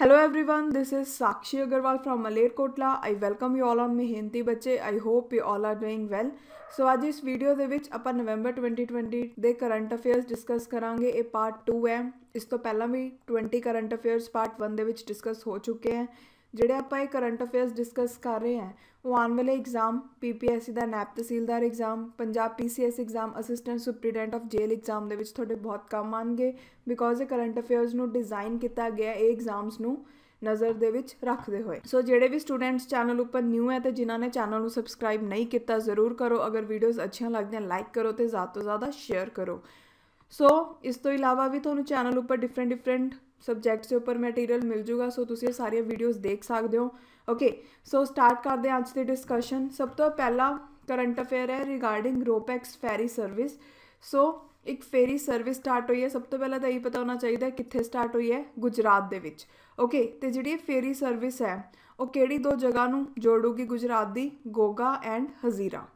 Hello everyone this is Sakshi Agarwal from Malerkotla I welcome you all on me Hindi बच्चे I hope you all are doing well so आज इस video के अपन November 2020 दे current affairs discuss करा ये पार्ट टू है इस तो पहला भी 20 current affairs part one discuss हो चुके हैं ਜਿਹੜੇ ਆਪਾਂ ਇਹ ਕਰੰਟ ਅਫੇਅਰਸ ਡਿਸਕਸ ਕਰ ਰਹੇ ਹਾਂ ਉਹ ਆਉਣ ਵਾਲੇ ਐਗਜ਼ਾਮ ਪੀਪੀਐਸਸੀ ਦਾ ਨੈਪ ਤਹਿਸੀਲਦਾਰ exam Punjab PCS exam assistant superintendent of jail exam ਦੇ ਵਿੱਚ ਤੁਹਾਡੇ ਬਹੁਤ ਕੰਮ ਆਣਗੇ ਬਿਕੋਜ਼ ਇਹ ਕਰੰਟ ਅਫੇਅਰਸ ਨੂੰ ਡਿਜ਼ਾਈਨ ਕੀਤਾ ਗਿਆ ਇਹ ਐਗਜ਼ਾਮਸ ਨੂੰ ਨਜ਼ਰ ਦੇ ਵਿੱਚ ਰੱਖਦੇ ਹੋਏ ਸੋ ਜਿਹੜੇ ਵੀ ਸਟੂਡੈਂਟਸ ਚੈਨਲ ਉੱਪਰ ਨਿਊ ਹੈ ਤੇ ਜਿਨ੍ਹਾਂ ਨੇ ਚੈਨਲ ਨੂੰ ਸਬਸਕ੍ਰਾਈਬ ਨਹੀਂ ਕੀਤਾ ਜ਼ਰੂਰ ਕਰੋ ਅਗਰ ਵੀਡੀਓਜ਼ ਅੱਛੀਆਂ ਲੱਗਦੀਆਂ ਲਾਈਕ ਕਰੋ ਤੇ ਜ਼ਿਆਦਾ ਤੋਂ ਜ਼ਿਆਦਾ ਸ਼ੇਅਰ ਕਰੋ ਸੋ ਇਸ ਤੋਂ ਇਲਾਵਾ ਵੀ ਤੁਹਾਨੂੰ ਚੈਨਲ ਉੱਪਰ ਡਿਫਰੈਂਟ ਡਿਫਰੈਂਟ ਸਬਜੈਕਟਸ ਦੇ ਉੱਪਰ ਮਟੀਰੀਅਲ ਮਿਲ ਜੂਗਾ ਸੋ ਤੁਸੀਂ ਇਹ ਸਾਰੀਆਂ ਵੀਡੀਓਜ਼ ਦੇਖ ਸਕਦੇ ਹੋ ਓਕੇ ਸੋ ਸਟਾਰਟ ਕਰਦੇ ਹਾਂ ਅੱਜ ਦੀ ਡਿਸਕਸ਼ਨ ਸਭ ਤੋਂ ਪਹਿਲਾ ਕਰੰਟ ਅਫੇਅਰ ਹੈ regarding ropax ferry service so ਇੱਕ ਫੇਰੀ ਸਰਵਿਸ ਸਟਾਰਟ ਹੋਈ ਹੈ ਸਭ ਤੋਂ ਪਹਿਲਾਂ ਤਾਂ ਇਹ ਪਤਾ ਹੋਣਾ ਚਾਹੀਦਾ ਕਿੱਥੇ ਸਟਾਰਟ ਹੋਈ ਹੈ ਗੁਜਰਾਤ ਦੇ ਵਿੱਚ ਓਕੇ ਤੇ ਜਿਹੜੀ ਫੇਰੀ ਸਰਵਿਸ ਹੈ ਉਹ ਕਿਹੜੀ ਦੋ ਜਗ੍ਹਾ ਨੂੰ ਜੋੜੂਗੀ ਗੁਜਰਾਤ ਦੀ ਗੋਗਾ ਐਂਡ ਹਜ਼ੀਰਾ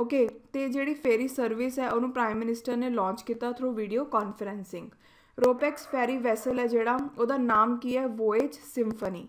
ਓਕੇ ਤੇ ਜਿਹੜੀ ਫੇਰੀ ਸਰਵਿਸ ਹੈ ਉਹਨੂੰ ਪ੍ਰਾਈਮ ਮਿਨਿਸਟਰ ਨੇ ਲਾਂਚ ਕੀਤਾ through video conferencing ropax ferry vessel है ਜਿਹੜਾ नाम की है वोएज ਵੋਏਜ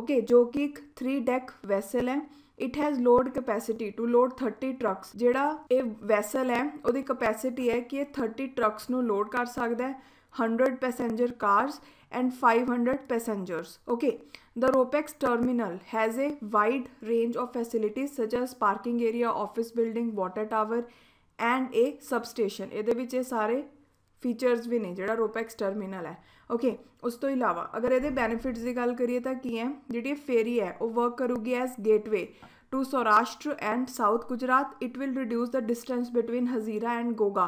ओके जो कि एक थ्री डैक वैसल है it has load capacity to load thirty trucks जोड़ा ये वैसल है वो कपैसिटी है कि थर्टी ट्रक्स नोड कर सकता है hundred passenger cars and five hundred passengers okay the ropax terminal has a wide range of facilities such as parking area office building water tower and a substation ये सारे features भी ने जोड़ा RoPax terminal है okay उस तो इलावा अगर ये बेनीफिट्स की गल करिए की है जी फेरी है वह वर्क करूगी as gateway to Saurashtra and south Gujarat it will reduce the distance between Hazira and Ghogha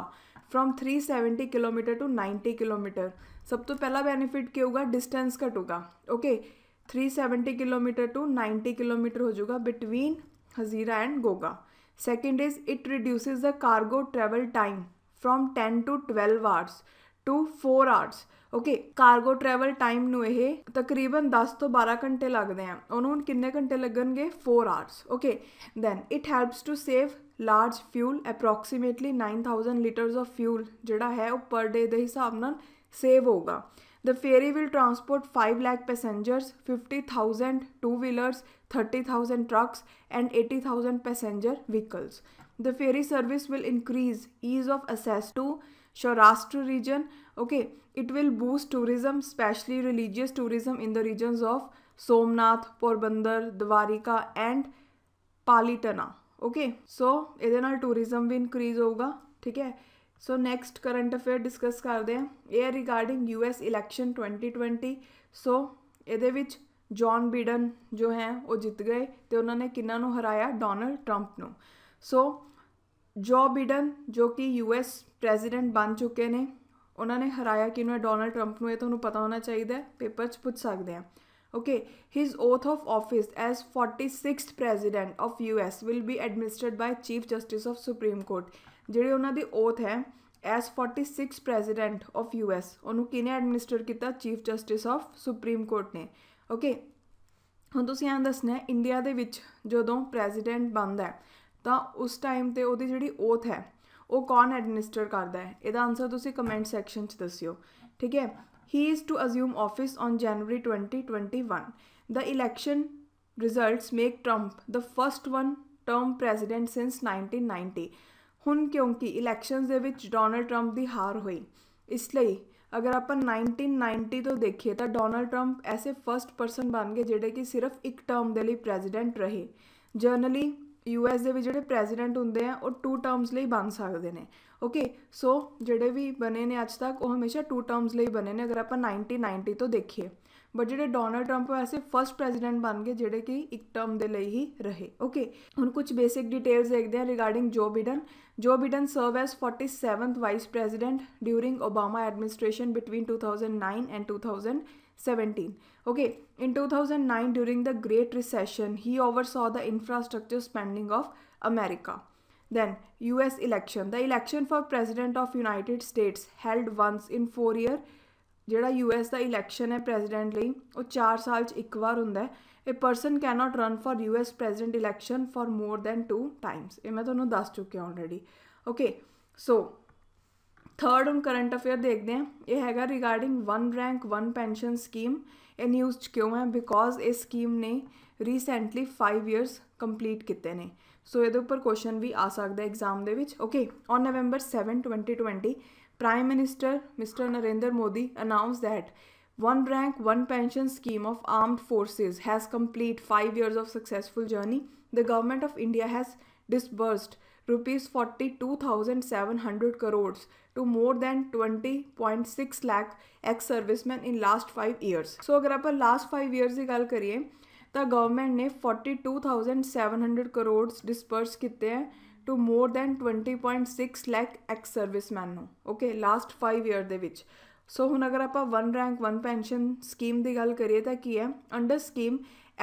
from three seventy kilometre to ninety kilometre सब तो पहला बेनीफिट क्या होगा डिस्टेंस घटेगा okay three seventy kilometre to ninety kilometre हो जूगा between Hazira and Ghogha second is it reduces the cargo travel time from ten to twelve hours to four hours okay cargo travel time नु ये तकरीबन 10 तो बारह घंटे लगते हैं उन्होंने किन्ने घंटे लगन गए four hours okay then it helps to save large fuel approximately nine thousand litres of fuel जो है वह पर डे के हिसाब न सेव होगा the ferry will transport five lakh passengers fifty thousand two wheelers thirty thousand trucks and eighty thousand passenger vehicles The ferry service will increase ease of access to Shaurashtra region. Okay, it will boost tourism, especially religious tourism in the regions of Somnath, Porbandar, Dwarika and Palitana okay so ये tourism भी increase होगा ठीक है so next current affair discuss करते हैं ये regarding U S election twenty twenty so ये Joe बिडन जो हैं वो जित गए तो उन्होंने किन्ना हराया डोनल्ड ट्रंप न सो जॉ बिडन ਜੋ ਕਿ ਯੂਐਸ ਪ੍ਰੈਜ਼ੀਡੈਂਟ ਬਣ ਚੁੱਕੇ ਨੇ ਉਹਨਾਂ ਨੇ ਹਰਾਇਆ ਕਿਨੂੰ ਡੋਨਲਡ ਟਰੰਪ ਨੂੰ ਇਹ ਤੁਹਾਨੂੰ ਪਤਾ ਹੋਣਾ ਚਾਹੀਦਾ ਹੈ ਪੇਪਰ 'ਚ ਪੁੱਛ ਸਕਦੇ ਆ okay his oath of office as 46th president of us will be administered by chief justice of supreme court ਜਿਹੜੇ ਉਹਨਾਂ ਦੀ oath ਹੈ as 46th president of us ਉਹਨੂੰ ਕਿਨੇ ਐਡਮਿਨਿਸਟਰ ਕੀਤਾ chief justice of supreme court ਨੇ okay ਹੁਣ ਤੁਸੀਂ ਆਂ ਦੱਸਣਾ ਇੰਡੀਆ ਦੇ ਵਿੱਚ ਜਦੋਂ ਪ੍ਰੈਜ਼ੀਡੈਂਟ ਬਣਦਾ ਹੈ ਤਾਂ ਉਸ ਟਾਈਮ ਤੇ ਉਹਦੀ ਜਿਹੜੀ ਓਥ ਹੈ ਉਹ ਕੌਣ ਐਡਮਿਨਿਸਟਰ ਕਰਦਾ ਹੈ ਇਹਦਾ ਆਨਸਰ ਤੁਸੀਂ ਕਮੈਂਟ ਸੈਕਸ਼ਨ 'ਚ ਦੱਸਿਓ ਠੀਕ ਹੈ he is to assume office on January 2021 the election results make Trump the first one term president since 1990 ਹੁਣ ਕਿਉਂਕਿ ਇਲੈਕਸ਼ਨਸ ਦੇ ਵਿੱਚ ਡੋਨਲਡ ਟਰੰਪ ਦੀ ਹਾਰ ਹੋਈ ਇਸ ਲਈ अगर अपन 1990 तो देखिए तो डोनाल्ड ट्रंप ऐसे फर्स्ट पर्सन बन गए जेडे कि सिर्फ एक टर्म के लिए प्रेजिडेंट रहे जर्नली यू एस के भी जो प्रेजीडेंट होंगे हैं और टू टर्म्स लिए बन सकते हैं ओके सो जोड़े भी बने ने अज तक वो हमेशा टू टर्म्स लिए बने ने अगर आप नाइनटीन नाइनटी तो देखिए बट जो डोनल्ड ट्रंप वैसे फस्ट प्रेजीडेंट बन गए जेडे कि एक टर्म के लिए ही रहे ओके हूँ कुछ बेसिक डिटेल्स देखते हैं regarding Joe Biden Joe Biden serve as forty seventh vice president during Obama administration between two thousand nine and two thousand 17. Okay, in 2009 during the Great Recession, he oversaw the infrastructure spending of America. Then US election, the election for president of United States held once in 4 year ਜਿਹੜਾ US ਦਾ election ਹੈ president ਲਈ ਉਹ 4 ਸਾਲ 'ਚ ਇੱਕ ਵਾਰ ਹੁੰਦਾ ਹੈ a person can not run for US president election for more than 2 times ਇਹ ਮੈਂ ਤੁਹਾਨੂੰ ਦੱਸ ਚੁੱਕਿਆ ਆਲਰੇਡੀ ਓਕੇ ਸੋ थर्ड हम करंट अफेयर देखते हैं यह हैगा regarding one rank one pension scheme यह न्यूज़ क्यों है बिकॉज इस स्कीम ने रीसेंटली फाइव ईयरस कंप्लीट किए हैं सो so, ये उपर क्वेश्चन भी आ सकता है exam okay on November seven twenty twenty prime minister mister Narendra Modi announce that one rank one pension scheme of armed forces has complete five years of successful journey the government of India has disbursed rupees 42700 crores to more than 20.6 lakh ex serviceman in last five years so अगर आप last five years की गल करिए government ने 42,700 crore disburse किए हैं to more than twenty point six lakh ex serviceman okay last five year के so हूँ अगर आप one rank one pension scheme की गल करिए तो है under scheme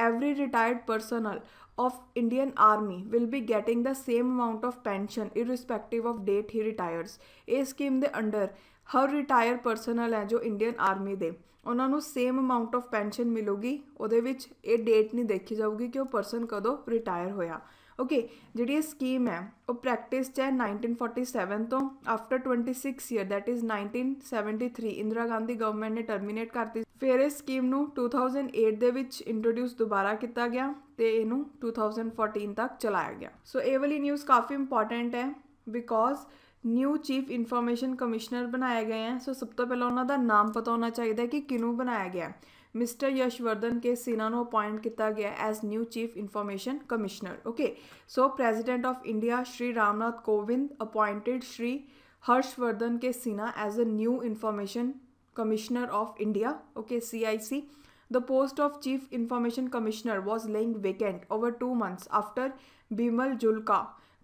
every retired personnel of Indian Army will be getting the same amount of pension irrespective of date he retires. ਇਸ ਸਕੀਮ ਦੇ ਅੰਡਰ ਹਰ ਰਿਟਾਇਰ ਪਰਸਨਲ ਹੈ ਜੋ ਇੰਡੀਅਨ ਆਰਮੀ ਦੇ ਉਹਨਾਂ ਨੂੰ ਸੇਮ ਅਮਾਉਂਟ ਆਫ ਪੈਨਸ਼ਨ ਮਿਲੂਗੀ ਉਹਦੇ ਵਿੱਚ ਇਹ ਡੇਟ ਨਹੀਂ ਦੇਖੀ ਜਾਊਗੀ ਕਿ ਉਹ ਪਰਸਨ ਕਦੋਂ ਰਿਟਾਇਰ ਹੋਇਆ ओके जी स्कीम है वो प्रैक्टिस है 1947 तो after 26 year that is 1973 Indira Gandhi government ਨੇ ਟਰਮੀਨੇਟ ਕਰਤੀ ਫਿਰ ਇਸ ਸਕੀਮ ਨੂੰ 2008 ਦੇ ਵਿੱਚ ਇੰਟਰੋਡਿਊਸ ਦੁਬਾਰਾ ਕੀਤਾ ਗਿਆ ਤੇ ਇਹਨੂੰ 2014 ਤੱਕ ਚਲਾਇਆ ਗਿਆ ਸੋ ਇਹ ਵਾਲੀ ਨਿਊਜ਼ ਕਾਫੀ ਇੰਪੋਰਟੈਂਟ ਹੈ because new chief information commissioner ਬਣਾਏ ਗਏ ਹਨ ਸੋ ਸਭ ਤੋਂ ਪਹਿਲਾਂ ਉਹਨਾਂ ਦਾ ਨਾਮ ਪਤਾ ਹੋਣਾ ਚਾਹੀਦਾ ਹੈ ਕਿ ਕਿਨੂੰ ਬਣਾਇਆ ਗਿਆ ਹੈ mister Yashvardhan K Sinha appoint किया गया as new chief information commissioner okay so president of India Shri Ramnath Kovind appointed Shri Harshvardhan K Sinha as a new information commissioner of India okay see the post of chief information commissioner was lying vacant over two months after Bimal Julka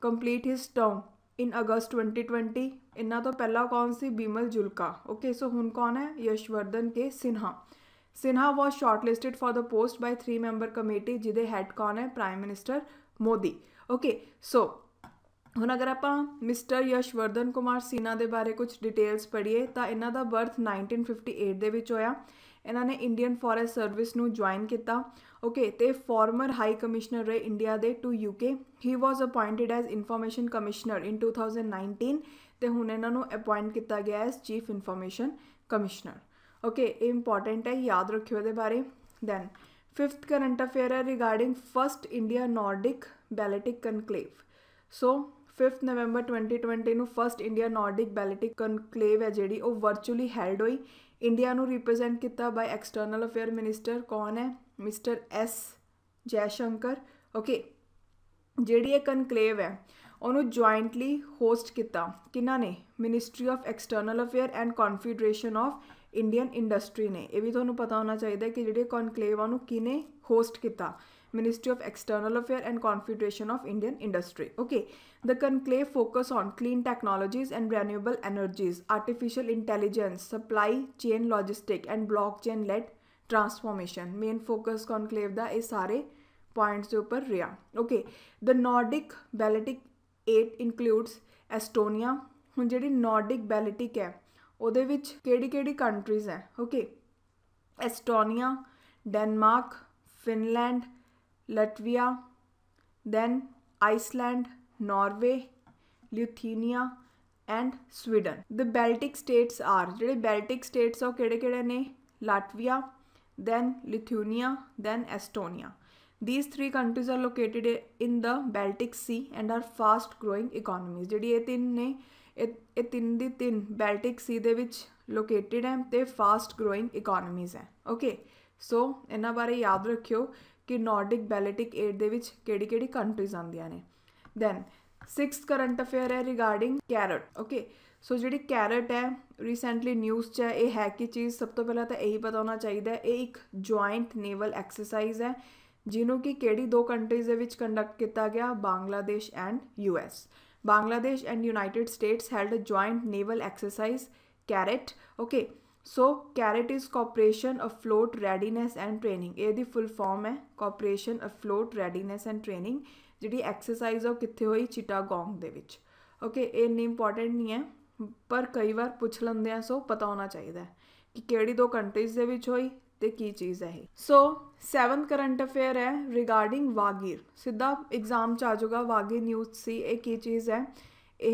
complete his term in August 2020 इन्ना तो पहला कौन सी Bimal Julka okay so हूँ कौन है Yashvardhan K Sinha Sinha was shortlisted for the post by three member committee ਜਿਹਦੇ head ਕੌਣ ਹੈ prime minister Modi okay so ਹੁਣ ਅਗਰ ਆਪਾਂ ਮਿਸਟਰ ਯਸ਼ਵਰਧਨ ਕੁਮਾਰ ਸਿਨਾ ਦੇ ਬਾਰੇ ਕੁਝ ਡਿਟੇਲਸ ਪੜ੍ਹੀਏ ਤਾਂ ਇਹਨਾਂ ਦਾ ਬਰਥ 1958 ਦੇ ਵਿੱਚ ਹੋਇਆ ਇਹਨਾਂ ਨੇ ਇੰਡੀਅਨ ਫੋਰੈਸਟ ਸਰਵਿਸ ਨੂੰ ਜੁਆਇਨ ਕੀਤਾ ਓਕੇ ਤੇ ਫਾਰਮਰ ਹਾਈ ਕਮਿਸ਼ਨਰ ਰਹੇ ਇੰਡੀਆ ਦੇ to UK he was appointed as information commissioner in 2019 ਤੇ ਹੁਣ ਇਹਨਾਂ ਨੂੰ ਅਪਾਇੰਟ ਕੀਤਾ ਗਿਆ as chief information commissioner okay ਇਹ ਇੰਪੋਰਟੈਂਟ ਹੈ ਯਾਦ ਰੱਖਿਓ ਇਹਦੇ ਬਾਰੇ ਦੈਨ करंट ਕਰੰਟ ਅਫੇਅਰ ਹੈ regarding first India Nordic Baltic conclave so 5th November 2020 ਨੂੰ first India Nordic Baltic conclave ਹੈ ਜਿਹੜੀ ਉਹ ਵਰਚੁਅਲੀ ਹੈਲਡ ਹੋਈ ਇੰਡੀਆ ਨੂੰ ਰਿਪਰੈਜ਼ੈਂਟ ਕੀਤਾ ਬਾਈ ਐਕਸਟਰਨਲ ਅਫੇਅਰ ਮਿਨਿਸਟਰ ਕੌਣ ਹੈ ਮਿਸਟਰ ਐਸ ਜੈ ਸ਼ੰਕਰ ਓਕੇ ਜਿਹੜੀ ਇਹ ਕਨਕਲੇਵ ਹੈ ਉਹਨੂੰ ਜੁਆਇੰਟਲੀ ਹੋਸਟ ਕੀਤਾ ਕਿਨਾਂ ਨੇ ministry of external affair and confederation of Indian industry ਨੇ ਇਹ ਵੀ ਤੁਹਾਨੂੰ ਪਤਾ ਹੋਣਾ ਚਾਹੀਦਾ ਕਿ ਜਿਹੜੇ ਕਨਕਲੇਵ ਆ ਨੂੰ ਕਿਨੇ ਹੋਸਟ ਕੀਤਾ Ministry of External Affairs and Confederation of Indian Industry. Okay, the conclave focus on clean technologies and renewable energies, artificial intelligence, supply chain logistic and blockchain led transformation. Main focus conclave da is सारे points के ऊपर रिया. Okay, the Nordic Baltic eight includes Estonia. जेडी Nordic Baltic है ਉਹਦੇ ਵਿੱਚ ਕਿਹੜੀ ਕਿਹੜੀ ਕੰਟਰੀਜ਼ ਹੈ okay Estonia Denmark Finland Latvia then Iceland Norway Lithuania and Sweden the Baltic states are ਜਿਹੜੇ ਬੈਲਟਿਕ ਸਟੇਟਸ ਆ ਕਿਹੜੇ ਕਿਹੜੇ ਨੇ Latvia then Lithuania then Estonia these three countries are located in the baltic sea and are fast growing economies ਜਿਹੜੀ ਇਹ ਤਿੰਨ ਨੇ ਇਹ ਤਿੰਨ ਦੀ ਤਿੰਨ ਬੈਲਟਿਕ ਸੀ ਦੇ ਵਿੱਚ ਲੋਕੇਟਿਡ ਹੈ ਤੇ ਫਾਸਟ ਗਰੋਇੰਗ ਇਕਨੋਮੀਜ਼ ਹੈ ਓਕੇ ਸੋ ਇਹਨਾਂ ਬਾਰੇ ਯਾਦ ਰੱਖਿਓ ਕਿ ਨਾਰਡਿਕ ਬੈਲਟਿਕ ਏਡ ਦੇ ਵਿੱਚ ਕਿਹੜੀ-ਕਿਹੜੀ ਕੰਟਰੀਜ਼ ਆਉਂਦੀਆਂ ਨੇ ਦੈਨ 6th ਕਰੰਟ ਅਫੇਅਰ ਹੈ ਰਿਗਾਰਡਿੰਗ ਕੈਰਟ ਓਕੇ ਸੋ ਜਿਹੜੀ ਕੈਰਟ ਹੈ ਰੀਸੈਂਟਲੀ ਨਿਊਜ਼ 'ਚ ਹੈ ਇਹ ਹੈ ਕਿ ਚੀਜ਼ ਸਭ ਤੋਂ ਪਹਿਲਾਂ ਤਾਂ ਇਹੀ ਪਤਾ ਹੋਣਾ ਚਾਹੀਦਾ ਹੈ ਇਹ ਇੱਕ ਜੁਆਇੰਟ ਨੇਵਲ ਐਕਸਰਸਾਈਜ਼ ਹੈ ਜਿਹਨੂੰ ਕਿ ਕਿਹੜੀ ਦੋ ਕੰਟਰੀਜ਼ ਦੇ ਵਿੱਚ ਕੰਡਕਟ ਕੀਤਾ ਗਿਆ Bangladesh and US Bangladesh and United States held a joint naval exercise, CARET. Okay, so CARET is Cooperation Afloat Readiness and Training. ਇਹ ਦੀ ਫੁੱਲ ਫਾਰਮ ਹੈ Cooperation Afloat Readiness and Training. ਜਿਹੜੀ ਐਕਸਰਸਾਈਜ਼ ਉਹ ਕਿੱਥੇ ਹੋਈ ਚਿਟਾਗੋਂਗ ਦੇ ਵਿੱਚ ਓਕੇ ਇਹ ਇੰਨੀ ਇੰਪੋਰਟੈਂਟ ਨਹੀਂ ਹੈ ਪਰ ਕਈ ਵਾਰ ਪੁੱਛ ਲੈਂਦੇ ਆ ਸੋ ਪਤਾ ਹੋਣਾ ਚਾਹੀਦਾ ਕਿ ਕਿਹੜੀ ਦੋ ਕੰਟਰੀਜ਼ ਦੇ ਵਿੱਚ ਹੋਈ ते की चीज़ है सो सैवन करंट अफेयर है रिगार्डिंग वागीर सीधा एग्जाम च आ जाऊगा वागीर न्यूज़ सी एक की चीज़ है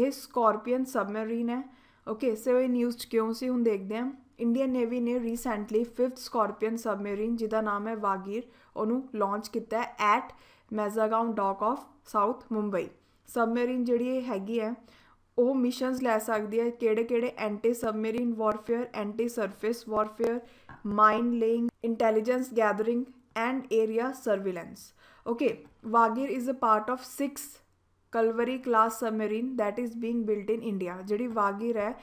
यह स्कॉर्पीयन सबमरीन है ओके सो ये न्यूज़ क्यों सी हम देखते हैं इंडियन नेवी ने रीसेंटली फिफ्थ स्कॉर्पीयन सबमरीन जिदा नाम है वागीर उन्होंने लॉन्च किया at Mazagaon dock of south Mumbai submarine ਜਿਹੜੀ ਇਹ ਹੈਗੀ ਹੈ ਉਹ ਮਿਸ਼ਨਸ ਲੈ ਸਕਦੀ ਹੈ ਕਿਹੜੇ ਕਿਹੜੇ anti submarine warfare anti surface warfare mine laying, intelligence gathering, and area surveillance. Okay, Wagir is a part of six Kalvari class submarine that is being built in India. ਜਿਹੜੀ ਵਾਗਿਰ ਹੈ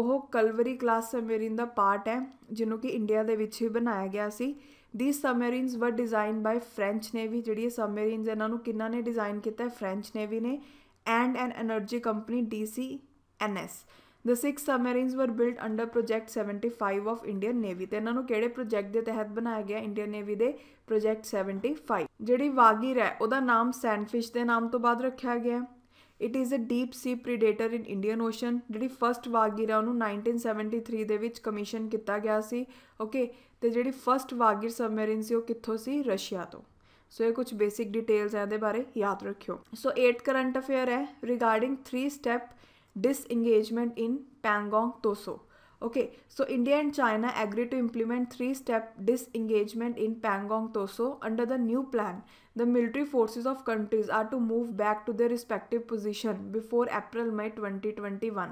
ਉਹ ਕਲਵਰੀ ਕਲਾਸ ਸਬਮਰੀਨ ਦਾ part ਹੈ ਜਿਹਨੂੰ ਕਿ India ਦੇ ਵਿੱਚ ਹੀ ਬਣਾਇਆ ਗਿਆ ਸੀ ਥੀਸ ਸਬਮਰੀਨਸ ਵਰ ਡਿਜ਼ਾਈਨ ਬਾਈ ਫ੍ਰੈਂਚ ਨੇਵੀ ਜਿਹੜੀ ਇਹ ਸਬਮਰੀਨਸ ਇਹਨਾਂ ਨੂੰ ਕਿੰਨਾ ਨੇ ਡਿਜ਼ਾਈਨ ਕੀਤਾ ਹੈ ਫ੍ਰੈਂਚ ਨੇਵੀ ਨੇ and an energy company DC NS The six submarines were built under Project 75 of Indian Navy ਤੇ ਇਹਨਾਂ ਨੂੰ ਕਿਹੜੇ ਪ੍ਰੋਜੈਕਟ ਦੇ ਤਹਿਤ ਬਣਾਇਆ ਗਿਆ ਇੰਡੀਅਨ ਨੇਵੀ ਦੇ ਪ੍ਰੋਜੈਕਟ 75 ਜਿਹੜੀ ਵਾਗੀਰ ਹੈ ਉਹਦਾ ਨਾਮ ਸੈਂਡਫਿਸ਼ ਦੇ ਨਾਮ ਤੋਂ ਬਾਅਦ ਰੱਖਿਆ ਗਿਆ it is a deep sea predator in Indian Ocean ਜਿਹੜੀ ਫਰਸਟ ਵਾਗੀਰ ਹੈ ਉਹਨੂੰ 1973 ਦੇ ਵਿੱਚ ਕਮਿਸ਼ਨ ਕੀਤਾ ਗਿਆ ਸੀ ਓਕੇ ਤੇ ਜਿਹੜੀ ਫਰਸਟ ਵਾਗੀਰ ਸਬਮਰੀਨ ਸੀ ਉਹ ਕਿੱਥੋਂ ਸੀ ਰਸ਼ੀਆ ਤੋਂ ਸੋ ਇਹ ਕੁਝ ਬੇਸਿਕ ਡਿਟੇਲਸ ਹੈ ਇਹਦੇ ਬਾਰੇ ਯਾਦ ਰੱਖਿਓ ਸੋ 8 ਕਰੰਟ ਅਫੇਅਰ ਹੈ regarding 3 step disengagement in Pangong Toso. Okay, so India and China agreed to implement three-step disengagement in Pangong Toso under the new plan. The military forces of countries are to move back to their respective position before April May 2021.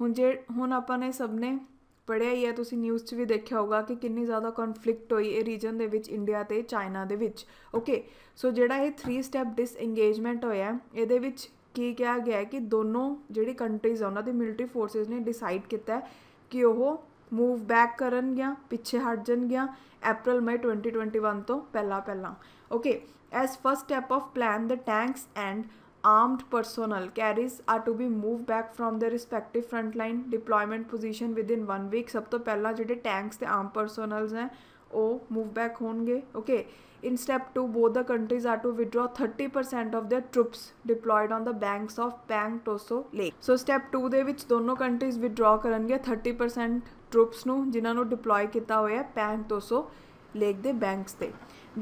ਹੁਣ ਜੇ ਹੁਣ ਆਪਾਂ ਨੇ ਸਭ ਨੇ ਪੜਿਆ ਹੀ ਹੈ ਤੁਸੀਂ ਨਿਊਜ਼ 'ਚ ਵੀ ਦੇਖਿਆ ਹੋਗਾ ਕਿ ਕਿੰਨੀ ਜ਼ਿਆਦਾ ਕਨਫਲਿਕਟ ਹੋਈ ਇਹ ਰੀਜਨ ਦੇ ਵਿੱਚ ਇੰਡੀਆ ਤੇ ਚਾਈਨਾ ਦੇ ਵਿੱਚ ਓਕੇ ਸੋ ਜਿਹੜਾ ਇਹ 3 ਸਟੈਪ ਡਿਸਐਂਗੇਜਮੈਂਟ ਹੋਇਆ ਇਹਦੇ ਵਿੱਚ कि क्या गया है कि दोनों जी कंट्रीज़ है उन्होंने मिलटरी फोर्सिज ने डिसाइड किया कि वह मूव बैक कर पिछे हट जाएगियाँ April May twenty twenty one तो पहला पहला okay as first step of plan the tanks and armed personnel carriers are to be move back from the respective frontline deployment position within one week सब तो पहला जो tanks के arm personnel हैं वो मूव बैक होके In step 2, both the countries are to withdraw 30% of their troops deployed on the banks of Pang Toso Lake. So step 2 ਦੇ ਵਿੱਚ ਦੋਨੋਂ ਕੰਟਰੀਜ਼ ਵਿਦਡਰਾ ਕਰਨਗੇ 30% ਟਰੂਪਸ ਨੂੰ ਜਿਨ੍ਹਾਂ ਨੂੰ ਡਿਪਲੋਏ ਕੀਤਾ ਹੋਇਆ ਹੈ ਪੈਂਗ ਤੋਸੋ ਲੇਕ ਦੇ ਬੈਂਕਸ ਤੇ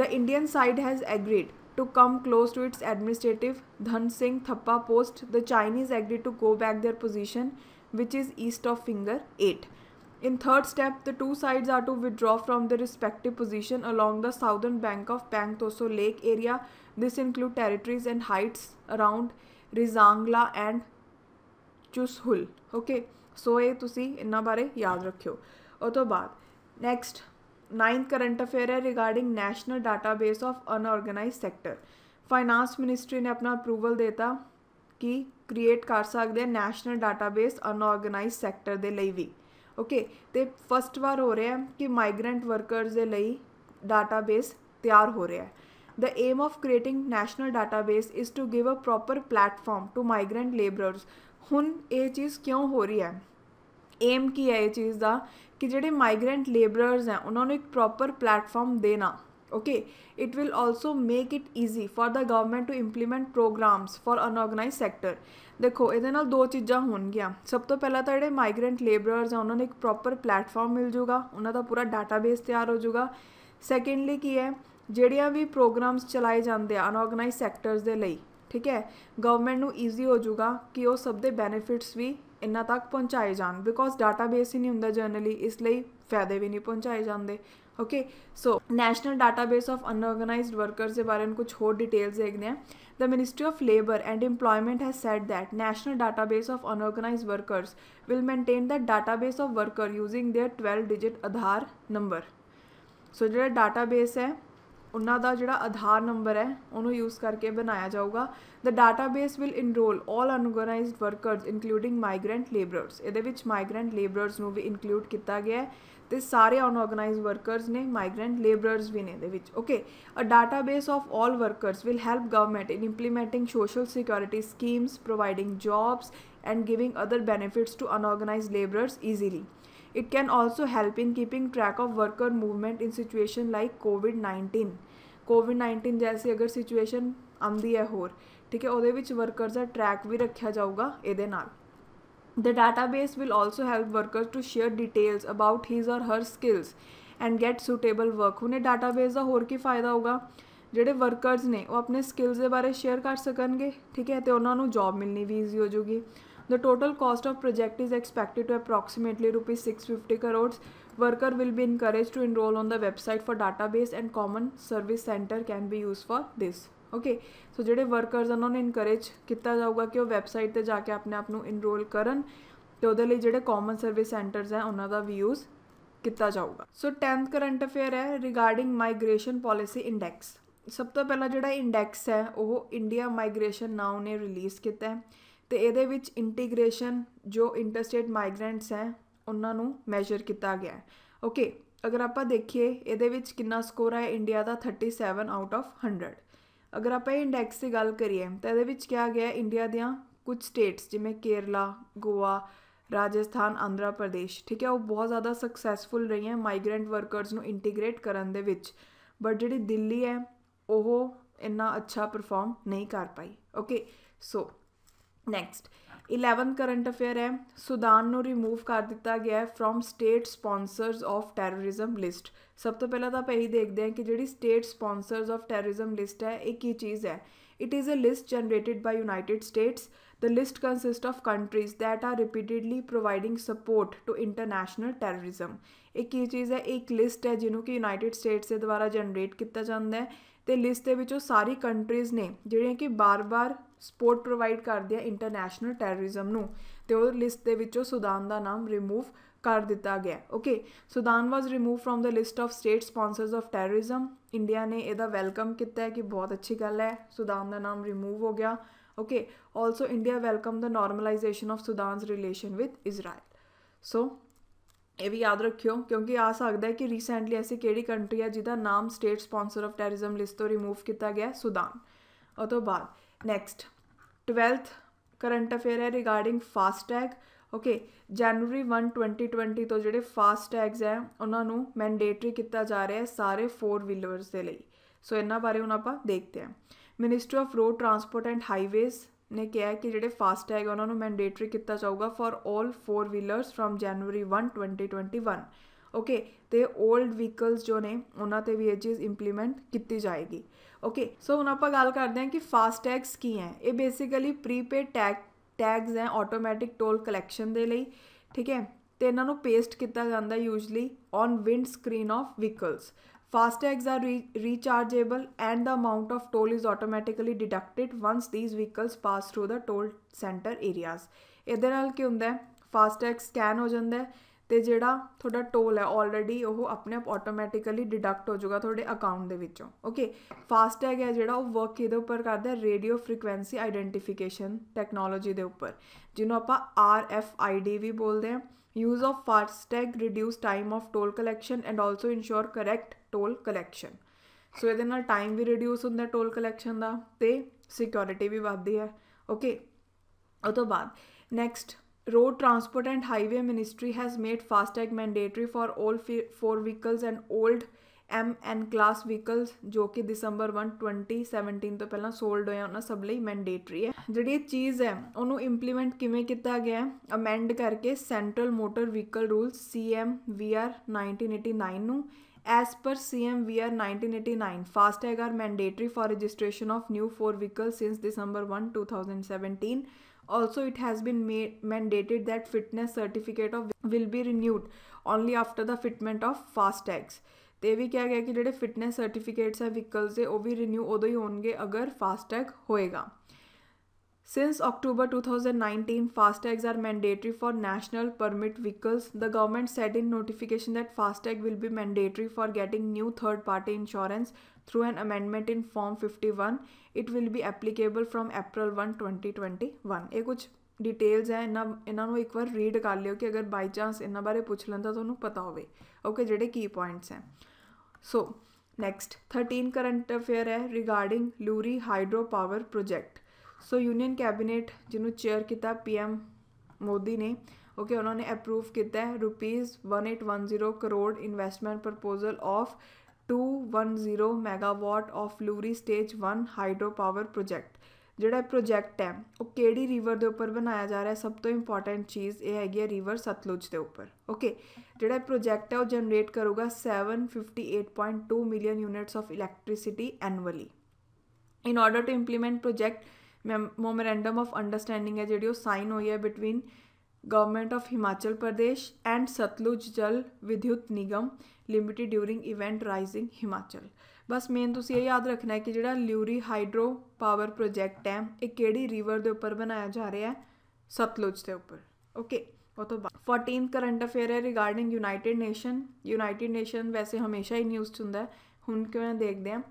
they which then countries withdraw ਕਰਨਗ 30 percent troops ਨ ਜਿਨਹਾ deploy kita ਕੀਤਾ ਹਇਆ ਹ ਪਗ ਤਸ ਲਕ ਦ the. ਤਦ Indian side has to come close to its administrative Dhan Singh Thappa post, the Chinese agreed to go back their position, which is east of finger 8. In third step, the two sides are to withdraw from their respective position along the southern bank of Pangtoso Lake area. This include territories and heights around Rizangla and Chushul. Okay, so ये तुसी इन्ना बारे याद रखियो और तो बाद next ninth current affair है regarding national database of unorganise sector finance ministry ने अपना अप्रूवल देता ਕਿ ਕ੍ਰੀਏਟ ਕਰ ਸਕਦੇ ਆ ਨੈਸ਼ਨਲ ਡਾਟਾਬੇਸ ਅਨਆਰਗੇਨਾਈਜ਼ ਸੈਕਟਰ ਦੇ ਲਈ ਵੀ ओके तो फस्ट बार हो रहा है कि माइग्रेंट वर्करस के लिए डाटाबेस तैयार हो रहा है the aim of creating national database is to give a proper platform to migrant labourers हूँ ये चीज़ क्यों हो रही है एम की है ये चीज़ का कि जोड़े माइग्रेंट लेबरर्स हैं उन्होंने एक प्रॉपर प्लेटफॉर्म देना okay it will also make it easy for the government to implement programs for unorganized sector ਦੇਖੋ ਇਹਦੇ ਨਾਲ ਦੋ ਚੀਜ਼ਾਂ ਹੋਣਗੀਆਂ ਸਭ ਤੋਂ ਪਹਿਲਾਂ ਤਾਂ ਜਿਹੜੇ ਮਾਈਗ੍ਰੈਂਟ ਲੇਬਰਰਸ ਆ ਉਹਨਾਂ ਨੂੰ ਇੱਕ ਪ੍ਰੋਪਰ ਪਲੇਟਫਾਰਮ ਮਿਲ ਜੂਗਾ ਉਹਨਾਂ ਦਾ ਪੂਰਾ ਡਾਟਾਬੇਸ ਤਿਆਰ ਹੋ ਜੂਗਾ ਸੈਕੰਡਲੀ ਕੀ ਹੈ ਜਿਹੜੀਆਂ ਵੀ ਪ੍ਰੋਗਰਾਮਸ ਚਲਾਏ ਜਾਂਦੇ ਆ ਅਨਆਰਗੇਨਾਈਜ਼ ਸੈਕਟਰਸ ਦੇ ਲਈ ਠੀਕ ਹੈ ਗਵਰਨਮੈਂਟ ਨੂੰ ਈਜ਼ੀ ਹੋ ਜਾਊਗਾ ਕਿ ਉਹ ਸਭ ਦੇ ਬੈਨੀਫਿਟਸ ਵੀ ਇੰਨਾ ਤੱਕ ਪਹੁੰਚਾਏ ਜਾਣ ਬਿਕੋਜ਼ ਡਾਟਾਬੇਸ ਹੀ ਨਹੀਂ ਹੁੰਦਾ ਜਨਰਲੀ ਇਸ ਲਈ ਫਾਇਦੇ ਵੀ ਨਹੀਂ ਪਹੁੰਚਾਏ ਜਾਂਦੇ okay so national database of unorganise workers के बारे में कुछ होर डिटेल्स देखते हैं the ministry of labour and employment has set that national database of unorganise workers will maintain the database of worker using their twelve digit Aadhaar number so जो database है उन्हों का जोड़ा आधार नंबर है उन्होंने यूज करके बनाया जाऊगा the database will enrol all unorganise workers including migrant labourers ये माइग्रेंट लेबरर्स में भी इनकलूड किया गया है तो सारे अनऑर्गनाइज वर्करस ने माइग्रेंट लेबरर्स भी ने okay a base of all workers will help government in implementing social security schemes providing jobs and giving other benefits to unorganise labours easily it can also help in keeping track of worker movement in situation like Covid nineteen Covid nineteen जैसी अगर situation आँदी है होर ठीक है वो worker का track भी रखा जाऊगा ये The database will also help workers to share details about his or her skills and get suitable work. उन्हें database का होर की फायदा होगा workers ਵਰਕਰਸ ਨੇ ਉਹ skills ਸਕਿੱਲਸ ਦੇ share ਸ਼ੇਅਰ ਕਰ ਸਕਣਗੇ ਠੀਕ ਹੈ ਤੇ ਉਹਨਾਂ ਨੂੰ ਜੌਬ ਮਿਲਣੀ ਵੀ ਈਜ਼ੀ ਹੋ ਜੂਗੀ The total cost of project is expected to approximately rupees 650 crores. Worker will be encouraged to enroll on the website for database and common service center can be used for this. Okay so ਜਿਹੜੇ workers ਉਹਨਾਂ ਨੂੰ encourage ਕੀਤਾ ਜਾਊਗਾ ਕਿ ਉਹ website ਤੇ ਜਾ ਕੇ ਆਪਣੇ ਆਪ ਨੂੰ ਇਨਰੋਲ ਕਰਨ ਤੇ ਉਹਦੇ ਲਈ ਜਿਹੜੇ ਕਾਮਨ ਸਰਵਿਸ ਸੈਂਟਰਸ ਹੈ ਉਹਨਾਂ ਦਾ ਵੀ ਯੂਜ਼ ਕੀਤਾ ਜਾਊਗਾ ਸੋ 10th ਕਰੰਟ ਅਫੇਅਰ ਹੈ ਰਿਗਾਰਡਿੰਗ ਮਾਈਗ੍ਰੇਸ਼ਨ ਪਾਲਿਸੀ ਇੰਡੈਕਸ ਸਭ ਤੋਂ ਪਹਿਲਾਂ ਜਿਹੜਾ ਇੰਡੈਕਸ ਹੈ ਉਹ ਇੰਡੀਆ ਮਾਈਗ੍ਰੇਸ਼ਨ ਨਾਉ ਨੇ ਰਿਲੀਜ਼ ਕੀਤਾ ਹੈ ਤੇ ਇਹਦੇ ਵਿੱਚ ਇੰਟੀਗ੍ਰੇਸ਼ਨ ਜੋ ਇੰਟਰਸਟੇਟ ਮਾਈਗ੍ਰੈਂਟਸ ਹੈ ਉਹਨਾਂ ਨੂੰ ਮੈਜ਼ਰ ਕੀਤਾ ਗਿਆ ਹੈ ਓਕੇ ਅਗਰ ਆਪਾਂ ਦੇਖੀਏ ਇਹਦੇ ਵਿੱਚ ਕਿੰਨਾ ਸਕੋਰ ਹੈ ਇੰਡੀਆ ਦਾ 37 ਆਊਟ ਆਫ 100 ਅਗਰ ਆਪਾਂ ਇੰਡੈਕਸ ਦੀ ਗੱਲ ਕਰੀਏ ਤਾਂ ਇਹਦੇ ਵਿੱਚ ਕਿਹਾ ਗਿਆ ਇੰਡੀਆ ਦੀਆਂ ਕੁਝ ਸਟੇਟਸ ਜਿਵੇਂ ਕੇਰਲਾ ਗੋਆ ਰਾਜਸਥਾਨ ਆਂਧਰਾ ਪ੍ਰਦੇਸ਼ ਠੀਕ ਹੈ ਉਹ ਬਹੁਤ ਜ਼ਿਆਦਾ ਸਕਸੈਸਫੁਲ ਰਹੀਆਂ ਮਾਈਗ੍ਰੈਂਟ ਵਰਕਰਸ ਨੂੰ ਇੰਟੀਗ੍ਰੇਟ ਕਰਨ ਦੇ ਵਿੱਚ ਬਟ ਜਿਹੜੀ ਦਿੱਲੀ ਹੈ ਉਹ ਇੰਨਾ ਅੱਛਾ ਪਰਫਾਰਮ ਨਹੀਂ ਕਰ ਪਾਈ okay so next eleventh current affair है सुदान को रिमूव कर दिया गया है from state sponsors of terrorism list सब तो पहला तो आप यही देखते हैं कि जी state sponsor of terrorism list है एक ही चीज़ है it is a list generated by United States The list consists of countries that are repeatedly providing support to international terrorism. ਇੱਕ ਕੀ ਚੀਜ਼ ਹੈ ਇੱਕ ਲਿਸਟ ਹੈ ਜਿਹਨੂੰ ਕਿ ਯੂਨਾਈਟਿਡ ਸਟੇਟਸ ਦੇ ਦੁਆਰਾ ਜਨਰੇਟ ਕੀਤਾ ਜਾਂਦਾ ਹੈ ਤੇ ਲਿਸਟ ਦੇ ਵਿੱਚੋਂ ਸਾਰੀ ਕੰਟਰੀਜ਼ ਨੇ ਜਿਹੜੀਆਂ ਕਿ ਬਾਰ-ਬਾਰ ਸਪੋਰਟ ਪ੍ਰੋਵਾਈਡ ਕਰਦੀਆਂ ਇੰਟਰਨੈਸ਼ਨਲ ਟੈਰਰਿਜ਼ਮ ਨੂੰ ਤੇ ਉਹ ਲਿਸਟ ਦੇ ਵਿੱਚੋਂ ਸੁਦਾਨ ਦਾ ਨਾਮ ਰਿਮੂਵ ਕਰ ਦਿੱਤਾ ਗਿਆ okay Sudan was remove from the list of state sponsors of terrorism India ਨੇ ਇਹਦਾ ਵੈਲਕਮ ਕੀਤਾ ਹੈ ਕਿ ਬਹੁਤ ਅੱਛੀ ਗੱਲ ਹੈ ਸੁਦਾਨ ਦਾ ਨਾਮ ਰਿਮੂਵ ਹੋ ਗਿਆ okay also India welcome the normalization of Sudan relation with Israel so ये भी याद रखियो क्योंकि आ सकता है कि रिसेंटली ऐसी केड़ी कंट्री है जिदा नाम state sponsor of terrorism list तो रिमूव किया गया सुदान और तो बाद नैक्सट ट्वेल्थ करंट अफेयर है regarding FASTag okay January one twenty twenty तो जोड़े फास्टैग्स हैं उन्होंने मैंडेटरी किया जा रहा है सारे फोर व्हीलरस के लिए सो इन बारे हूँ आप देखते हैं ministry of road transport and highways ਨੇ ਕਿਹਾ ਕਿ ਜਿਹੜੇ ਫਾਸਟ ਟੈਗ ਉਹਨਾਂ ਨੂੰ ਮੈਂਡੇਟਰੀ ਕੀਤਾ ਜਾਊਗਾ for 올4 wheelers from January 1 2021 okay ਤੇ 올ਡ ਵਹੀਕਲਸ ਜੋ ਨੇ ਉਹਨਾਂ ਤੇ ਵੀ ਇਹ ਚੀਜ਼ ਇੰਪਲੀਮੈਂਟ ਕੀਤੀ ਜਾਏਗੀ ਓਕੇ ਸੋ ਹੁਣ ਆਪਾਂ ਗੱਲ ਕਰਦੇ ਹਾਂ ਕਿ ਫਾਸਟ ਟੈਗਸ ਕੀ ਹੈ ਇਹ ਬੇਸਿਕਲੀ ਪ੍ਰੀਪੇਡ ਟੈਗ ਟੈਗਸ ਹੈ ਆਟੋਮੈਟਿਕ ਟੋਲ ਕਲੈਕਸ਼ਨ ਦੇ ਲਈ ਠੀਕ ਹੈ ਤੇ ਇਹਨਾਂ ਨੂੰ ਪੇਸਟ ਕੀਤਾ ਜਾਂਦਾ usually on windscreen of vehicles Fastags are re rechargeable and the amount of toll is automatically deducted once these vehicles pass through the toll center areas. ਇਹਦੇ ਨਾਲ ਕੀ ਹੁੰਦਾ ਹੈ ਫਾਸਟੈਗ ਸਕੈਨ ਹੋ ਜਾਂਦਾ ਹੈ ਤੇ ਜਿਹੜਾ ਤੁਹਾਡਾ ਟੋਲ ਹੈ ਆਲਰੇਡੀ ਉਹ ਆਪਣੇ ਆਪ ਆਟੋਮੈਟਿਕਲੀ ਡਿਡਕਟ ਹੋ ਜਾਊਗਾ ਤੁਹਾਡੇ ਅਕਾਊਂਟ ਦੇ ਵਿੱਚੋਂ ਓਕੇ ਫਾਸਟੈਗ ਹੈ ਜਿਹੜਾ ਉਹ ਵਰਕ ਇਹਦੇ ਉੱਪਰ ਕਰਦਾ ਹੈ ਰੇਡੀਓ ਫ੍ਰੀਕੁਐਂਸੀ ਆਈਡੈਂਟੀਫਿਕੇਸ਼ਨ ਟੈਕਨੋਲੋਜੀ ਦੇ ਉੱਪਰ ਜਿਹਨੂੰ ਆਪਾਂ RFID ਵੀ ਬੋਲਦੇ ਹਾਂ use of FASTag reduce time of toll collection and also ensure correct toll collection so ਇਹਦੇ ਨਾਲ ਟਾਈਮ ਵੀ ਰਿਡਿਊਸ ਹੁੰਦਾ ਟੋਲ ਕਲੈਕਸ਼ਨ ਦਾ ਤੇ ਸਿਕਿਉਰਿਟੀ ਵੀ ਵੱਧਦੀ ਹੈ ਓਕੇ ਉਹ ਤੋਂ ਬਾਅਦ next road transport and highway ministry has made FASTag mandatory for 올 four vehicles and 올ਡ ਐਮ ਐਂਡ ਕਲਾਸ ਵਹੀਕਲਸ ਜੋ ਕਿ ਦਸੰਬਰ 1 2017 ਤੋਂ ਪਹਿਲਾਂ ਸੋਲਡ ਹੋਇਆ ਉਹਨਾਂ ਸਭ ਲਈ ਮੈਂਡੇਟਰੀ ਹੈ ਜਿਹੜੀ ਇਹ ਚੀਜ਼ ਹੈ ਉਹਨੂੰ ਇੰਪਲੀਮੈਂਟ ਕਿਵੇਂ ਕੀਤਾ ਗਿਆ ਹੈ ਅਮੈਂਡ ਕਰਕੇ central motor vehicle rule CMVR 1989 ਨੂੰ as per CMVR 1989, FASTag are mandatory for registration of new 4 vehicles since December 1, 2017. Also, it has been made mandated that fitness certificate of will be renewed only after the fitment of FASTags. तो यह भी कहा गया कि जोड़े fitness certificates है vehicles के वह भी रिन्यू उदों ही होगा अगर फास्टैग होएगा since October two thousand nineteen FASTags are mandatory for national permit vehicles the government set in notification that FASTag will be mandatory for getting new third party insurance through an amendment in form fifty one it will be applicable from April one twenty twenty one ये कुछ details है इन्हों इन्हों एक बार read कर लियो कि अगर by chance इन्होंने बारे पूछ लें तो पता होके जोड़े की पॉइंट्स हैं so next thirteen current affair है regarding Luhri hydro power project so union cabinet जिन्होंने चेयर किया पीएम मोदी ने ओके okay, उन्होंने अप्रूव किया rupees one eight one zero crore investment proposal of two one zero megawatt of Luhri stage one hydro power project ਜਿਹੜਾ project ਹੈ ਉਹ ਕਿਹੜੀ river ਦੇ ਉੱਪਰ ਬਣਾਇਆ ਜਾ ਰਿਹਾ ਸਭ ਤੋਂ ਇੰਪੋਰਟੈਂਟ ਚੀਜ਼ ਇਹ ਹੈਗੀ ਹੈ ਰਿਵਰ ਸਤਲੁਜ ਦੇ ਉੱਪਰ ਓਕੇ ਜਿਹੜਾ ਪ੍ਰੋਜੈਕਟ ਹੈ ਉਹ ਜਨਰੇਟ ਕਰੂਗਾ 758.2 million units of electricity annually in order to implement project memorandum of understanding ਹੈ ਜਿਹੜੀ ਉਹ ਸਾਈਨ ਹੋਈ ਹੈ between government of Himachal Pradesh and Satluj Jal Vidyut Nigam limited during event rising Himachal बस मेन तुम्हें यह याद रखना है कि जोड़ा ल्यूरी हाइड्रो पावर प्रोजैक्ट है एक कि रिवर के उपर बनाया जा रहा है सतलुज के उपर ओके उस फोर्टीन करंट अफेयर है regarding unite nation unite nation वैसे हमेशा ही न्यूज़ हूँ हूँ क्यों देखते हैं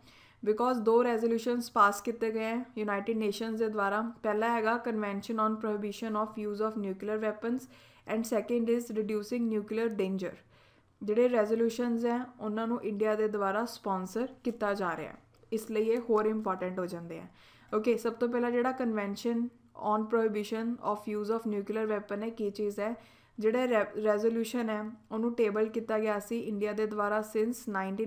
बिकॉज दो रेजोल्यूशन पास किए गए हैं यूनाइट नेशन के द्वारा पहला है convention on prohibition of use of nuclear weapons and second is reducing nuclear danger ਜਿਹੜੇ ਰੈਜ਼ੋਲੂਸ਼ਨਸ ਹੈ ਉਹਨਾਂ ਨੂੰ ਇੰਡੀਆ ਦੇ ਦੁਆਰਾ ਸਪਾਂਸਰ ਕੀਤਾ ਜਾ ਰਿਹਾ ਹੈ ਇਸ ਲਈ ਇਹ ਹੋਰ ਇੰਪੋਰਟੈਂਟ ਹੋ ਜਾਂਦੇ ਆ ਓਕੇ ਸਭ ਤੋਂ ਪਹਿਲਾਂ ਜਿਹੜਾ convention on prohibition of use of nuclear weapon ਹੈ ਕੀ ਚੀਜ਼ ਹੈ ਜਿਹੜਾ ਰੈਜ਼ੋਲੂਸ਼ਨ ਹੈ ਉਹਨੂੰ ਟੇਬਲ ਕੀਤਾ ਗਿਆ ਸੀ ਇੰਡੀਆ ਦੇ ਦੁਆਰਾ ਸਿንስ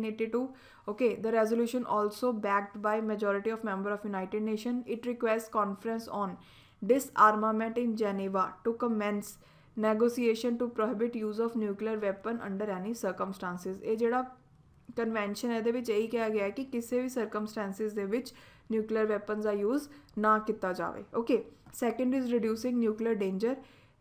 1982 okay the resolution also backed by majority of member of United Nation it request conference on disarmament in Geneva to commence negotiation to prohibit use of nuclear weapon under any circumstances ਇਹ ਜਿਹੜਾ convention ਹੈ ਇਹਦੇ ਵਿੱਚ ਇਹੀ ਕਿਹਾ ਗਿਆ ਹੈ ਕਿ ਕਿਸੇ ਵੀ ਸਰਕਮਸਟੈਂਸਸ ਦੇ ਵਿੱਚ ਨਿਊਕਲੀਅਰ ਵੈਪਨਸ ਆ ਯੂਜ਼ ਨਾ ਕੀਤਾ ਜਾਵੇ okay second is reducing nuclear danger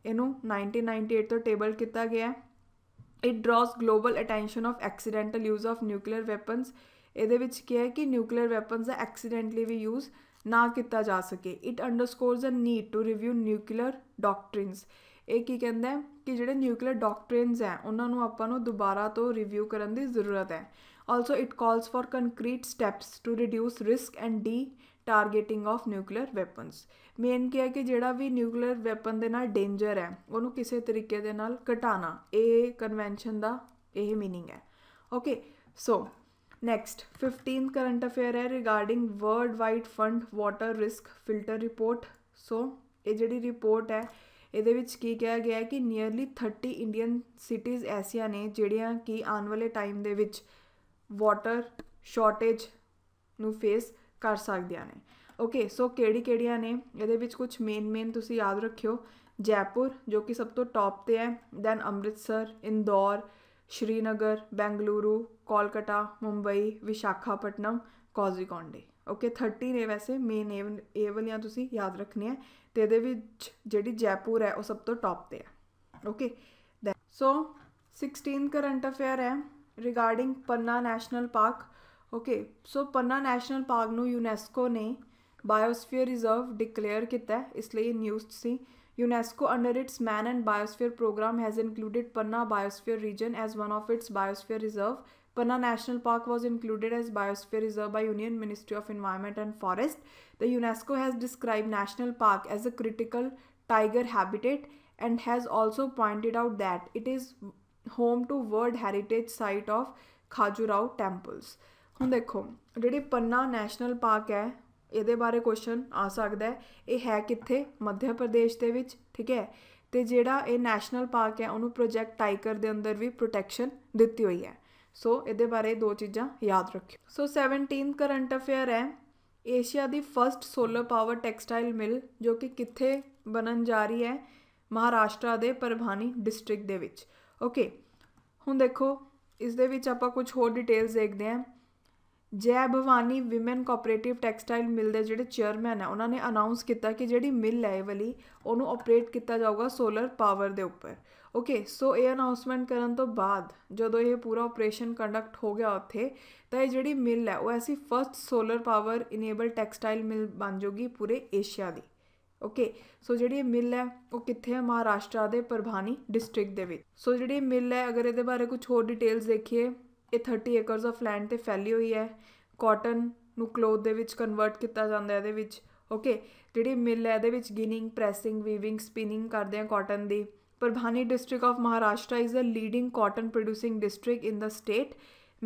ਇਹਨੂੰ 1998 ਤੋਂ ਟੇਬਲ ਕੀਤਾ ਗਿਆ ਹੈ it draws global attention of accidental use of nuclear weapons ਇਹਦੇ ਵਿੱਚ ਕਿਹਾ ਹੈ ਕਿ ਨਿਊਕਲੀਅਰ ਵੈਪਨਸ ਦਾ ਐਕਸੀਡੈਂਟਲੀ ਵੀ ਯੂਜ਼ ਨਾ ਕੀਤਾ ਜਾ ਸਕੇ it underscores a need to review nuclear doctrines ਇਹ ਕੀ ਕਹਿੰਦਾ ਕਿ ਜਿਹੜੇ ਨਿਊਕਲੀਅਰ ਡਾਕਟ੍ਰਿਨਸ ਹੈ ਉਹਨਾਂ ਨੂੰ ਆਪਾਂ ਨੂੰ ਦੁਬਾਰਾ ਤੋਂ ਰਿਵਿਊ ਕਰਨ ਦੀ ਜ਼ਰੂਰਤ ਹੈ also it calls for concrete steps to reduce risk and detargeting of nuclear weapons ਮੇਨ ਕੀ ਹੈ ਕਿ ਜਿਹੜਾ ਵੀ ਨਿਊਕਲੀਅਰ ਵੈਪਨ ਦੇ ਨਾਲ ਡੇਂਜਰ ਹੈ ਉਹਨੂੰ ਕਿਸੇ ਤਰੀਕੇ ਦੇ ਨਾਲ ਘਟਾਣਾ ਇਹ ਕਨਵੈਨਸ਼ਨ ਦਾ ਇਹ मीनिंग ਹੈ okay so next 15th current affair ਹੈ regarding World Wide Fund water risk filter report so ਇਹ ਜਿਹੜੀ ਰਿਪੋਰਟ ਹੈ ਇਹਦੇ ਵਿੱਚ ਕੀ ਕਿਹਾ ਗਿਆ ਹੈ ਕਿ ਨੀਅਰਲੀ 30 ਇੰਡੀਅਨ ਸਿਟੀਜ਼ ਐਸੀਆਂ ਨੇ ਜਿਹੜੀਆਂ ਕਿ ਆਉਣ ਵਾਲੇ ਟਾਈਮ ਦੇ ਵਿੱਚ ਵਾਟਰ ਸ਼ਾਰਟੇਜ ਨੂੰ ਫੇਸ ਕਰ ਸਕਦੀਆਂ ਨੇ ਓਕੇ ਸੋ ਕਿਹੜੀ ਕਿਹੜੀਆਂ ਨੇ ਇਹਦੇ ਵਿੱਚ ਕੁਝ ਮੇਨ ਮੇਨ ਤੁਸੀਂ ਯਾਦ ਰੱਖਿਓ ਜੈਪੁਰ ਜੋ ਕਿ ਸਭ ਤੋਂ ਟੌਪ ਤੇ ਹੈ ਦੈਨ ਅੰਮ੍ਰਿਤਸਰ ਇੰਦੌਰ ਸ਼੍ਰੀਨਗਰ ਬੈਂਗਲੁਰੂ ਕੋਲਕਾਤਾ ਮੁੰਬਈ ਵਿਸ਼ਾਖਾਪਟਨਮ ਕੋਜ਼ੀਕੋਂਡੇ ਓਕੇ 30 ਨੇ ਵੈਸੇ ਮੇਨ ਇਹ ਜਾਂ ਤੁਸੀਂ ਯਾਦ ਰੱਖਣੀਆਂ ਤੇ ਇਹਦੇ ਵਿੱਚ ਜਿਹੜੀ ਜੈਪੁਰ ਹੈ ਉਹ ਸਭ ਤੋਂ ਟੌਪ ਤੇ ਹੈ ਓਕੇ ਸੋ 16 ਕਰੰਟ ਅਫੇਅਰ ਹੈ regarding Panna national park okay so Panna national park ਨੂੰ ਯੂਨੈਸਕੋ ਨੇ ਬਾਇਓਸਫੀਅਰ ਰਿਜ਼ਰਵ ਡਿਕਲੇਅਰ ਕੀਤਾ ਇਸ ਲਈ ਨਿਊਜ਼ ਸੀ UNESCO under its man and biosphere program has included Panna biosphere region as one of its biosphere reserve Panna National Park was included as Biosphere Reserve by Union Ministry of Environment and Forest. The UNESCO has described National Park as a critical tiger habitat and has also pointed out that it is home to World Heritage Site of Khajuraho Temples. ਹੁਣ ਦੇਖੋ ਜਿਹੜੀ ਪੰਨਾ national park ਹੈ ਇਹਦੇ ਬਾਰੇ question ਆ ਸਕਦਾ ਹੈ ਇਹ ਹੈ ਕਿੱਥੇ ਮੱਧ ਪ੍ਰਦੇਸ਼ ਦੇ ਵਿੱਚ ਠੀਕ ਹੈ ਤੇ ਜਿਹੜਾ ਇਹ ਨੈਸ਼ਨਲ ਪਾਰਕ ਹੈ ਉਹਨੂੰ ਪ੍ਰੋਜੈਕਟ ਟਾਈਗਰ ਦੇ ਅੰਦਰ ਵੀ ਪ੍ਰੋਟੈਕਸ਼ਨ ਦਿੱਤੀ ਹੋਈ ਹੈ ਸੋ ਇਹਦੇ ਬਾਰੇ ਦੋ ਚੀਜ਼ਾਂ ਯਾਦ ਰੱਖਿਓ ਸੋ 17 ਕਰੰਟ ਅਫੇਅਰ ਹੈ ਏਸ਼ੀਆ ਦੀ first solar power textile mill ਜੋ ਕਿ ਕਿੱਥੇ ਬਣਨ ਜਾ ਰਹੀ ਹੈ ਮਹਾਰਾਸ਼ਟਰ ਦੇ ਪਰਭਾਨੀ ਡਿਸਟ੍ਰਿਕਟ ਦੇ ਵਿੱਚ ਓਕੇ ਹੁਣ ਦੇਖੋ ਇਸ ਦੇ ਵਿੱਚ ਆਪਾਂ ਕੁਝ ਹੋਰ ਡਿਟੇਲਸ ਦੇਖਦੇ ਹਾਂ Jai Bhavani Amman cooperative textile mill ਦੇ ਜਿਹੜੇ ਚੇਅਰਮੈਨ ਆ ਉਹਨਾਂ ਨੇ ਅਨਾਉਂਸ ਕੀਤਾ ਕਿ ਜਿਹੜੀ ਮਿਲ ਹੈ ਵਾਲੀ ਉਹਨੂੰ ਆਪਰੇਟ ਕੀਤਾ ਜਾਊਗਾ ਸੋਲਰ ਪਾਵਰ ਦੇ ਉੱਪਰ ਓਕੇ ਸੋ ਇਹ ਅਨਾਉਂਸਮੈਂਟ ਕਰਨ ਤੋਂ ਬਾਅਦ ਜਦੋਂ ਇਹ ਪੂਰਾ ਆਪਰੇਸ਼ਨ ਕੰਡਕਟ ਹੋ ਗਿਆ ਉੱਥੇ ਤਾਂ ਇਹ ਜਿਹੜੀ ਮਿਲ ਹੈ ਉਹ ਐਸੀ first solar power enable textile mill ਬਣ ਜਾਊਗੀ ਪੂਰੇ ਏਸ਼ੀਆ ਦੀ ਓਕੇ ਸੋ ਜਿਹੜੀ ਮਿਲ ਹੈ ਉਹ ਕਿੱਥੇ ਹੈ ਮਹਾਰਾਸ਼ਟਰ ਦੇ ਪਰਭਾਨੀ ਡਿਸਟ੍ਰਿਕਟ ਦੇ ਵਿੱਚ ਸੋ ਜਿਹੜੀ ਮਿਲ ਹੈ ਅਗਰ ਇਹਦੇ ਬਾਰੇ ਕੁਝ ਹੋਰ ਡਿਟੇਲਸ ਦੇਖੀਏ ਇਹ 30 ਏਕਰਸ ਆਫ ਲੈਂਡ ਤੇ ਫੈਲੀ ਹੋਈ ਹੈ ਕਾਟਨ ਨੂੰ ਕਲੋਥ ਦੇ ਵਿੱਚ ਕਨਵਰਟ ਕੀਤਾ ਜਾਂਦਾ ਹੈ ਇਹਦੇ ਵਿੱਚ ਓਕੇ ਜਿਹੜੀ ਮਿਲ ਹੈ ਇਹਦੇ ਵਿੱਚ ਗਿਨਿੰਗ ਪ੍ਰੈਸਿੰਗ ਵੀਵਿੰਗ ਸਪਿਨਿੰਗ ਕਰਦੇ ਆ ਕਾਟਨ ਦੀ Parbhani district of Maharashtra is a leading cotton producing district in the state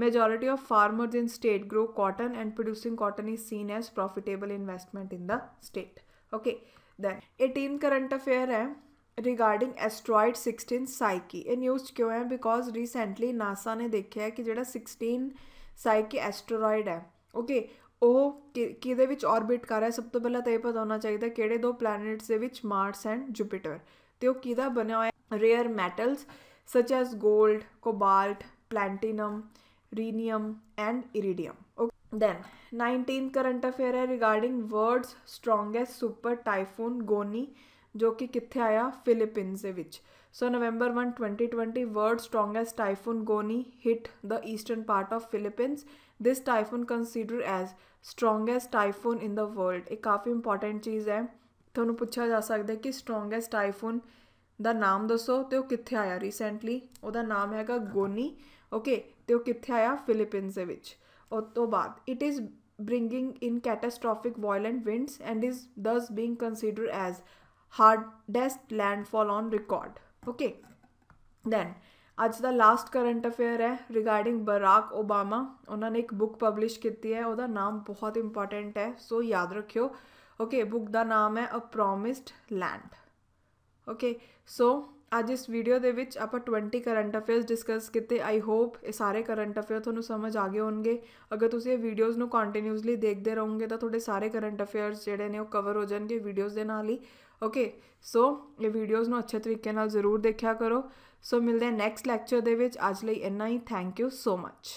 majority of farmers in state grow cotton and producing cotton is seen as profitable investment in the state okay then 18 current affair hai regarding asteroid sixteen Psyche ये news क्यों है because recently NASA ने देखे है कि जो sixteen Psyche asteroid है okay वह कि ऑर्बिट कर रहा है सब तो पहले तो यह पता होना चाहिए कि प्लैनेट्स मार्स एंड जुपिटर तो कि बनया हुआ rare metals such as gold cobalt platinum rhenium and iridium okay then nineteen current affair है regarding world's strongest super typhoon Goni ਜੋ ਕਿ ਕਿੱਥੇ ਆਇਆ ਫਿਲੀਪੀਨਸ ਦੇ ਵਿੱਚ so November 1 2020 world strongest typhoon Goni hit the eastern part of Philippines this typhoon consider as strongest typhoon in the world एक काफ़ी important चीज़ है ਤੁਹਾਨੂੰ ਪੁੱਛਿਆ ਜਾ ਸਕਦਾ ਕਿ ਸਟਰੋਂਗੈਸਟ ਟਾਈਫੂਨ ਦਾ ਨਾਮ ਦੱਸੋ ਤੇ ਉਹ ਕਿੱਥੇ ਆਇਆ ਰੀਸੈਂਟਲੀ ਉਹਦਾ ਨਾਮ ਹੈਗਾ ਗੋਨੀ ਓਕੇ ਤੇ ਉਹ ਕਿੱਥੇ ਆਇਆ ਫਿਲੀਪੀਨਸ ਦੇ ਵਿੱਚ ਉਸ ਤੋਂ ਬਾਅਦ it is bringing in catastrophic violent winds and is thus being considered as hardest landfall on record okay then ਅੱਜ ਦਾ ਲਾਸਟ ਕਰੰਟ ਅਫੇਅਰ ਹੈ ਰਿਗਾਰਡਿੰਗ ਬਰਾਕ ਓਬਾਮਾ ਉਹਨਾਂ ਨੇ ਇੱਕ ਬੁੱਕ ਪਬਲਿਸ਼ ਕੀਤੀ ਹੈ ਉਹਦਾ ਨਾਮ ਬਹੁਤ ਇੰਪੋਰਟੈਂਟ ਹੈ ਸੋ ਯਾਦ ਰੱਖਿਓ ਓਕੇ ਬੁੱਕ ਦਾ ਨਾਮ ਹੈ a promised land okay so ਅੱਜ ਇਸ ਵੀਡੀਓ ਦੇ ਵਿੱਚ ਆਪਾਂ 20 ਕਰੰਟ ਅਫੇਅਰਸ ਡਿਸਕਸ ਕੀਤੇ ਆਈ ਹੋਪ ਇਹ ਸਾਰੇ ਕਰੰਟ ਅਫੇਅਰ ਤੁਹਾਨੂੰ ਸਮਝ ਆ ਗਏ ਹੋਣਗੇ ਅਗਰ ਤੁਸੀਂ ਇਹ ਵੀਡੀਓਜ਼ ਨੂੰ ਕੰਟੀਨਿਊਸਲੀ ਦੇਖਦੇ ਰਹੋਗੇ ਤਾਂ ਤੁਹਾਡੇ ਸਾਰੇ ਕਰੰਟ ਅਫੇਅਰਸ ਜਿਹੜੇ ਨੇ ਉਹ ਕਵਰ ਹੋ ਜਾਣਗੇ ਵੀਡੀਓਜ਼ ਦੇ ਨਾਲ ਹੀ ਓਕੇ ਸੋ ਇਹ ਵੀਡੀਓਜ਼ ਨੂੰ ਅੱਛੇ ਤਰੀਕੇ ਨਾਲ ਜ਼ਰੂਰ ਦੇਖਿਆ ਕਰੋ ਸੋ ਮਿਲਦੇ ਆ ਨੈਕਸਟ ਲੈਕਚਰ ਦੇ ਵਿੱਚ ਅੱਜ ਲਈ ਇੰਨਾ ਹੀ ਥੈਂਕ ਯੂ ਸੋ ਮੱਚ